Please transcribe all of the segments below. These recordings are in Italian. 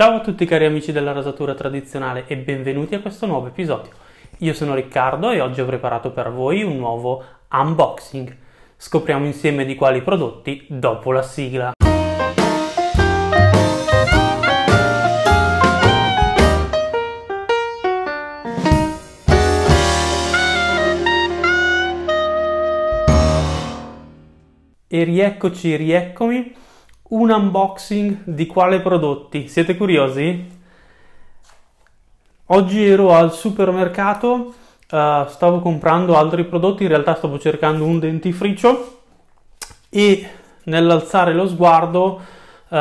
Ciao a tutti cari amici della rasatura tradizionale e benvenuti a questo nuovo episodio. Io sono Riccardo e oggi ho preparato per voi un nuovo unboxing. Scopriamo insieme di quali prodotti dopo la sigla. E rieccoci, rieccomi un unboxing di quale prodotti? Siete curiosi? Oggi ero al supermercato, uh, stavo comprando altri prodotti, in realtà stavo cercando un dentifricio e nell'alzare lo sguardo uh,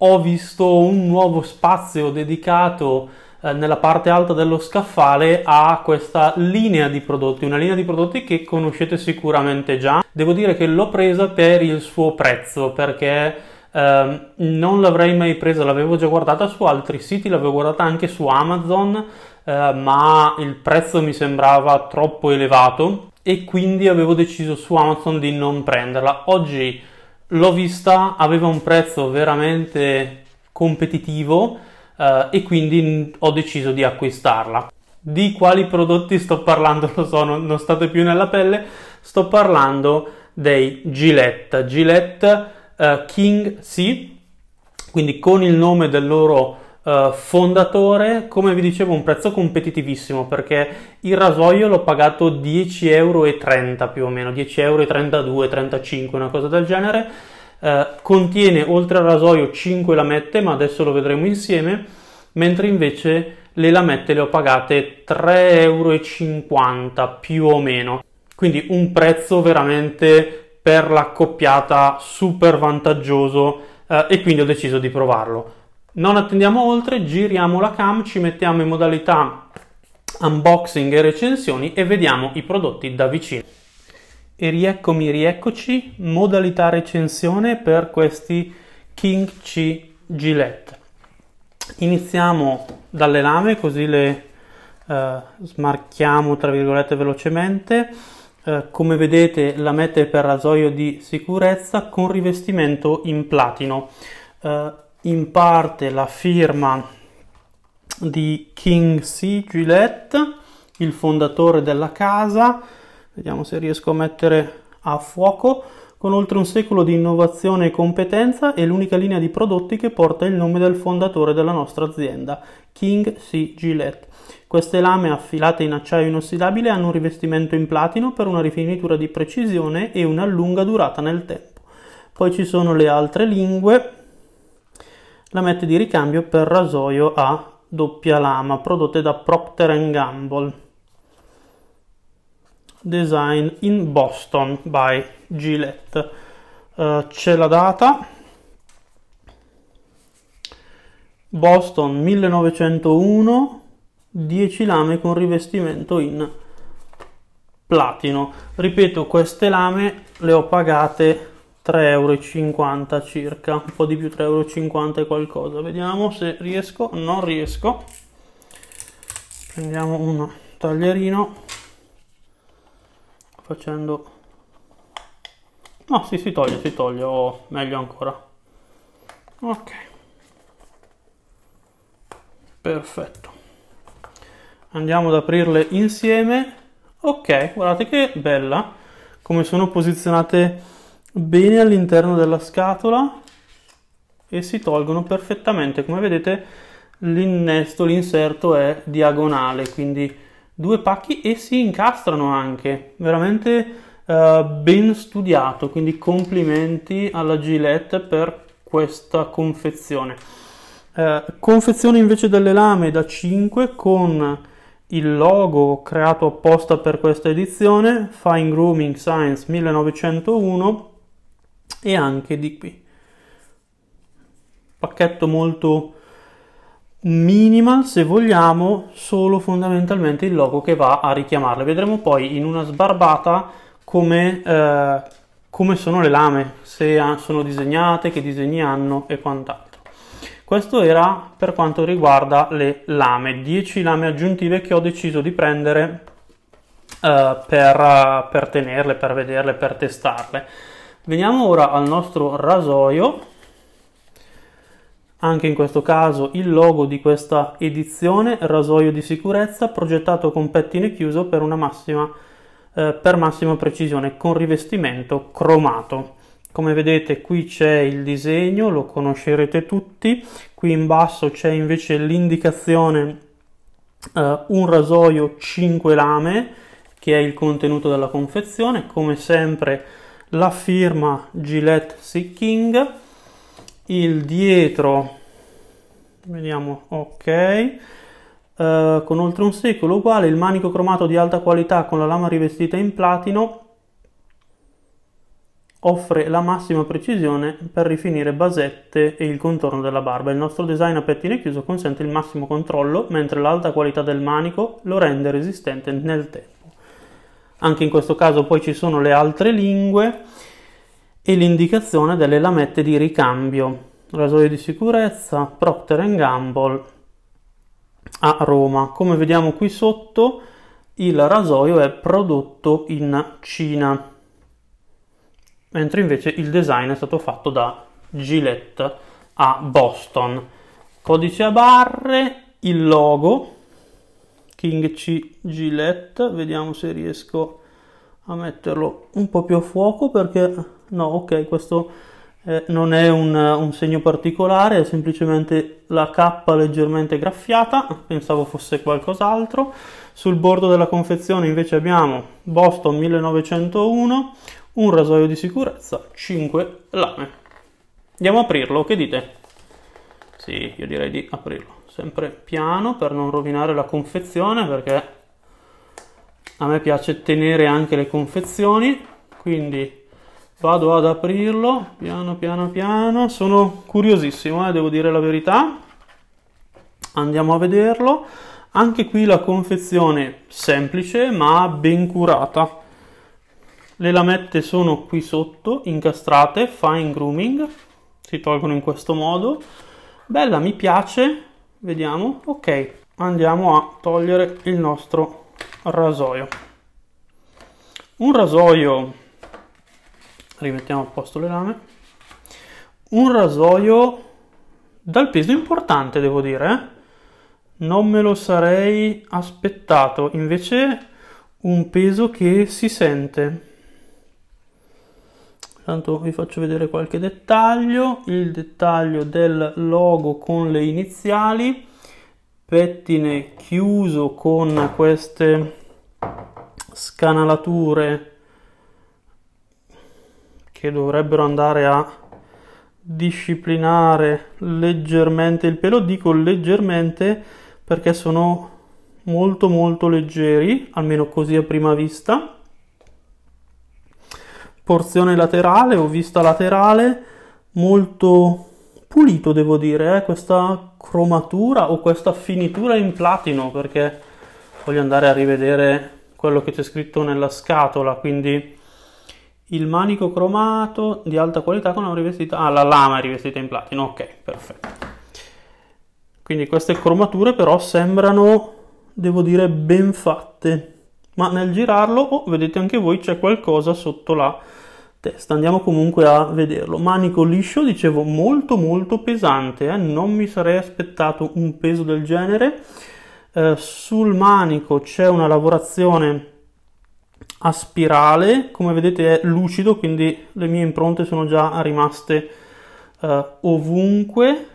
ho visto un nuovo spazio dedicato uh, nella parte alta dello scaffale a questa linea di prodotti, una linea di prodotti che conoscete sicuramente già. Devo dire che l'ho presa per il suo prezzo perché Uh, non l'avrei mai presa, l'avevo già guardata su altri siti, l'avevo guardata anche su Amazon, uh, ma il prezzo mi sembrava troppo elevato e quindi avevo deciso su Amazon di non prenderla. Oggi l'ho vista, aveva un prezzo veramente competitivo uh, e quindi ho deciso di acquistarla. Di quali prodotti sto parlando? Lo so, non, non state più nella pelle, sto parlando dei Gillette. Gillette uh, King C, quindi con il nome del loro eh, fondatore, come vi dicevo, un prezzo competitivissimo perché il rasoio l'ho pagato 10,30 euro più o meno, 10,32 euro, 35, una cosa del genere. Uh, contiene oltre al rasoio 5 lamette, ma adesso lo vedremo insieme, mentre invece le lamette le ho pagate 3,50 euro più o meno. Quindi un prezzo veramente per l'accoppiata super vantaggioso eh, e quindi ho deciso di provarlo. Non attendiamo oltre, giriamo la cam, ci mettiamo in modalità unboxing e recensioni e vediamo i prodotti da vicino. E rieccomi, rieccoci, modalità recensione per questi King C Gillette. Iniziamo dalle lame così le eh, smarchiamo tra virgolette velocemente. Eh, come vedete la mette per rasoio di sicurezza con rivestimento in platino. Eh, in parte la firma di King C. Gillette, il fondatore della casa. Vediamo se riesco a mettere a fuoco con oltre un secolo di innovazione e competenza è l'unica linea di prodotti che porta il nome del fondatore della nostra azienda, King C. Gillette. Queste lame affilate in acciaio inossidabile hanno un rivestimento in platino per una rifinitura di precisione e una lunga durata nel tempo. Poi ci sono le altre lingue, lamette di ricambio per rasoio a doppia lama prodotte da Procter Gamble. Design in Boston by Gillette. Uh, c'è la data. Boston 1901 10 lame con rivestimento in platino. Ripeto, queste lame le ho pagate 3,50 euro circa, un po' di più 3,50 euro e qualcosa. Vediamo se riesco, non riesco. Prendiamo un taglierino facendo... No, si, si toglie, si toglie, o meglio ancora. Ok. Perfetto andiamo ad aprirle insieme ok guardate che bella come sono posizionate bene all'interno della scatola e si tolgono perfettamente come vedete l'innesto l'inserto è diagonale quindi due pacchi e si incastrano anche veramente eh, ben studiato quindi complimenti alla Gillette per questa confezione eh, confezione invece delle lame da 5 con il logo creato apposta per questa edizione, Fine Grooming Science 1901 e anche di qui. Pacchetto molto minimal se vogliamo, solo fondamentalmente il logo che va a richiamarle. Vedremo poi in una sbarbata come, eh, come sono le lame, se sono disegnate, che disegni hanno e quant'altro. Questo era per quanto riguarda le lame, 10 lame aggiuntive che ho deciso di prendere eh, per, per tenerle, per vederle, per testarle. Veniamo ora al nostro rasoio anche in questo caso il logo di questa edizione, rasoio di sicurezza, progettato con pettine chiuso per, massima, eh, per massima precisione, con rivestimento cromato come vedete qui c'è il disegno lo conoscerete tutti qui in basso c'è invece l'indicazione eh, un rasoio 5 lame che è il contenuto della confezione come sempre la firma Gillette Seeking il dietro vediamo ok Uh, con oltre un secolo uguale, il manico cromato di alta qualità con la lama rivestita in platino offre la massima precisione per rifinire basette e il contorno della barba. Il nostro design a pettine chiuso consente il massimo controllo, mentre l'alta qualità del manico lo rende resistente nel tempo. Anche in questo caso poi ci sono le altre lingue e l'indicazione delle lamette di ricambio. Rasoio di sicurezza, Procter Gamble a Roma. Come vediamo qui sotto, il rasoio è prodotto in Cina mentre invece il design è stato fatto da Gillette a Boston. Codice a barre, il logo, King C Gillette, vediamo se riesco a metterlo un po' più a fuoco perché no, ok, questo eh, non è un, un, segno particolare, è semplicemente la K leggermente graffiata, pensavo fosse qualcos'altro. Sul bordo della confezione invece abbiamo Boston 1901, un rasoio di sicurezza, 5 lame. Andiamo a aprirlo, che dite? Sì, io direi di aprirlo, sempre piano per non rovinare la confezione perché a me piace tenere anche le confezioni, quindi vado ad aprirlo piano piano piano, sono curiosissimo, eh, devo dire la verità. Andiamo a vederlo. Anche qui la confezione semplice ma ben curata le lamette sono qui sotto, incastrate, fine grooming, si tolgono in questo modo. Bella, mi piace, vediamo, ok. Andiamo a togliere il nostro rasoio. Un rasoio, rimettiamo a posto le lame, un rasoio dal peso importante devo dire, eh. non me lo sarei aspettato, invece un peso che si sente tanto vi faccio vedere qualche dettaglio il dettaglio del logo con le iniziali pettine chiuso con queste scanalature che dovrebbero andare a disciplinare leggermente il pelo dico leggermente perché sono molto molto leggeri almeno così a prima vista porzione laterale o vista laterale molto pulito devo dire eh? questa cromatura o questa finitura in platino perché voglio andare a rivedere quello che c'è scritto nella scatola quindi il manico cromato di alta qualità con una rivestita ah la lama è rivestita in platino ok perfetto quindi queste cromature però sembrano devo dire ben fatte ma nel girarlo oh, vedete anche voi c'è qualcosa sotto la testa andiamo comunque a vederlo manico liscio dicevo molto molto pesante eh? non mi sarei aspettato un peso del genere eh, sul manico c'è una lavorazione a spirale come vedete è lucido quindi le mie impronte sono già rimaste eh, ovunque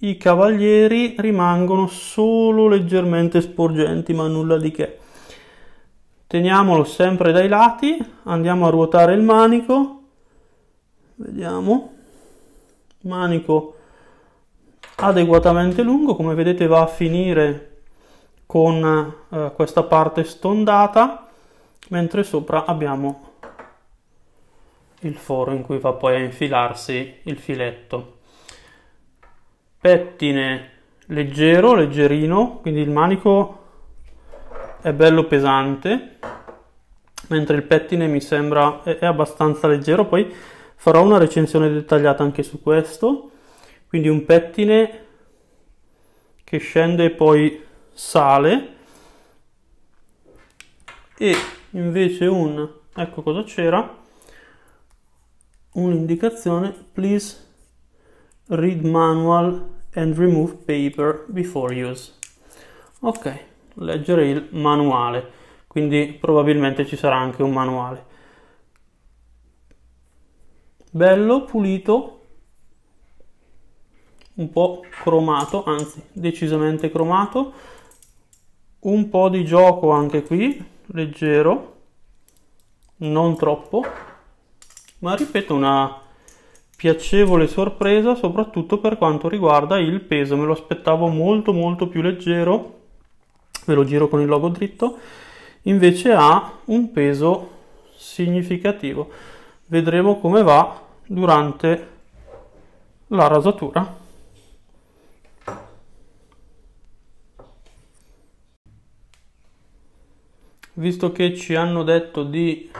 i cavalieri rimangono solo leggermente sporgenti ma nulla di che teniamolo sempre dai lati andiamo a ruotare il manico vediamo manico adeguatamente lungo come vedete va a finire con eh, questa parte stondata mentre sopra abbiamo il foro in cui va poi a infilarsi il filetto pettine leggero leggerino quindi il manico è bello pesante, mentre il pettine mi sembra è, è abbastanza leggero, poi farò una recensione dettagliata anche su questo, quindi un pettine che scende e poi sale e invece un ecco cosa c'era un'indicazione please read manual and remove paper before use ok leggere il manuale, quindi probabilmente ci sarà anche un manuale. Bello, pulito, un po' cromato, anzi decisamente cromato, un po' di gioco anche qui, leggero, non troppo, ma ripeto una piacevole sorpresa soprattutto per quanto riguarda il peso, me lo aspettavo molto molto più leggero ve lo giro con il logo dritto, invece ha un peso significativo. Vedremo come va durante la rasatura. Visto che ci hanno detto di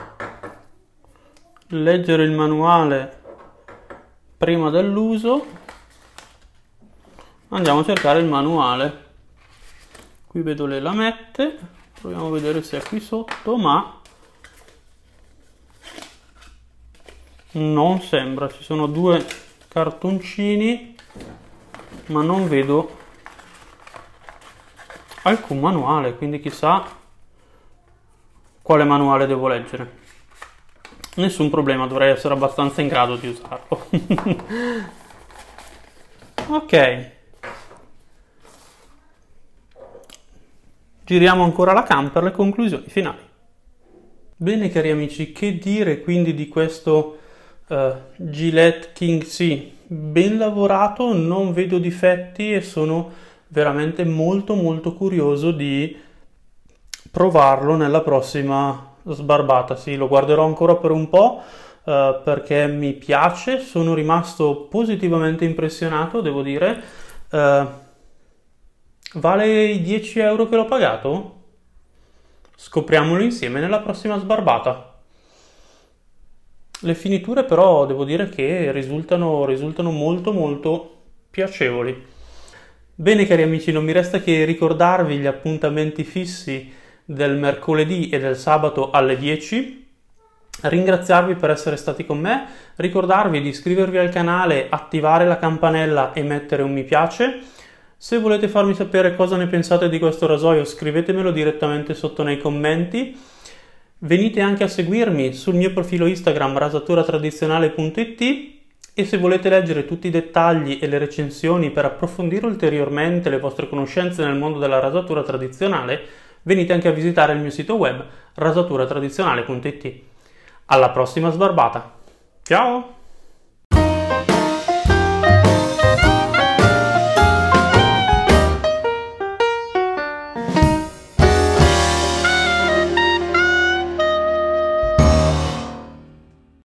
leggere il manuale prima dell'uso, andiamo a cercare il manuale qui vedo le lamette proviamo a vedere se è qui sotto ma non sembra ci sono due cartoncini ma non vedo alcun manuale quindi chissà quale manuale devo leggere nessun problema dovrei essere abbastanza in grado di usarlo ok Giriamo ancora la cam per le conclusioni finali. Bene cari amici, che dire quindi di questo uh, Gillette King C? Ben lavorato, non vedo difetti e sono veramente molto molto curioso di provarlo nella prossima sbarbata. Sì, lo guarderò ancora per un po' uh, perché mi piace, sono rimasto positivamente impressionato, devo dire. Uh, Vale i 10 euro che l'ho pagato? Scopriamolo insieme nella prossima sbarbata. Le finiture però devo dire che risultano, risultano molto molto piacevoli. Bene cari amici, non mi resta che ricordarvi gli appuntamenti fissi del mercoledì e del sabato alle 10 ringraziarvi per essere stati con me, ricordarvi di iscrivervi al canale, attivare la campanella e mettere un mi piace. Se volete farmi sapere cosa ne pensate di questo rasoio scrivetemelo direttamente sotto nei commenti. Venite anche a seguirmi sul mio profilo Instagram rasaturatradizionale.it e se volete leggere tutti i dettagli e le recensioni per approfondire ulteriormente le vostre conoscenze nel mondo della rasatura tradizionale, venite anche a visitare il mio sito web rasaturatradizionale.it. Alla prossima sbarbata! Ciao!